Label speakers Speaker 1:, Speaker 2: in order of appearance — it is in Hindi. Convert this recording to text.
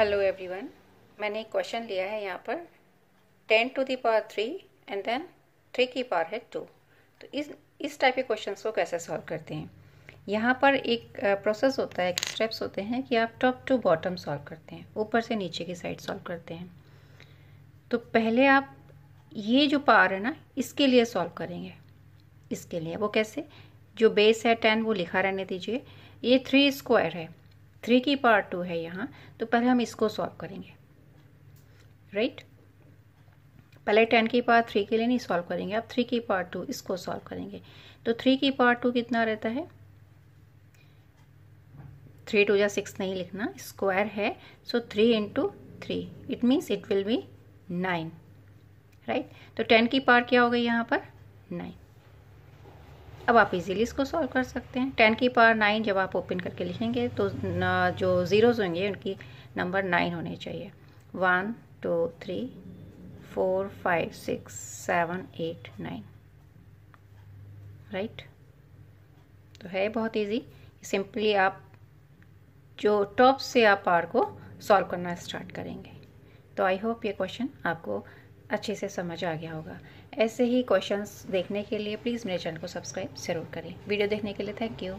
Speaker 1: हेलो एवरीवन मैंने एक क्वेश्चन लिया है यहाँ पर ten to the power three and then three की पावर है टू तो इस इस टाइप के क्वेश्चन को कैसे सॉल्व करते हैं यहाँ पर एक प्रोसेस होता है स्टेप्स होते हैं कि आप टॉप टू बॉटम सॉल्व करते हैं ऊपर से नीचे की साइड सॉल्व करते हैं तो पहले आप ये जो पावर है ना इसके लिए सॉल्व करेंगे इसके लिए वो कैसे जो बेस है टेन वो लिखा रहने दीजिए ये थ्री स्क्वायर है थ्री की पावर टू है यहाँ तो पहले हम इसको सॉल्व करेंगे राइट पहले टेन की पावर थ्री के लिए नहीं सॉल्व करेंगे अब थ्री की पावर टू इसको सॉल्व करेंगे तो थ्री की पावर टू कितना रहता है थ्री टू या सिक्स नहीं लिखना स्क्वायर है so three into three it means it will be nine right तो टेन की पावर क्या हो गई यहाँ पर नाइन अब आप इजीली इसको सॉल्व कर सकते हैं टेन की पावर नाइन जब आप ओपन करके लिखेंगे तो जो ज़ीरोज़ होंगे उनकी नंबर नाइन होने चाहिए one two three four five six seven eight nine right तो है बहुत इजी सिंपली आप जो टॉप से आप पार को सॉल्व करना स्टार्ट करेंगे तो आई होप ये क्वेश्चन आपको अच्छे से समझ आ गया होगा ऐसे ही क्वेश्चंस देखने के लिए प्लीज़ मेरे चैनल को सब्सक्राइब ज़रूर करें वीडियो देखने के लिए थैंक यू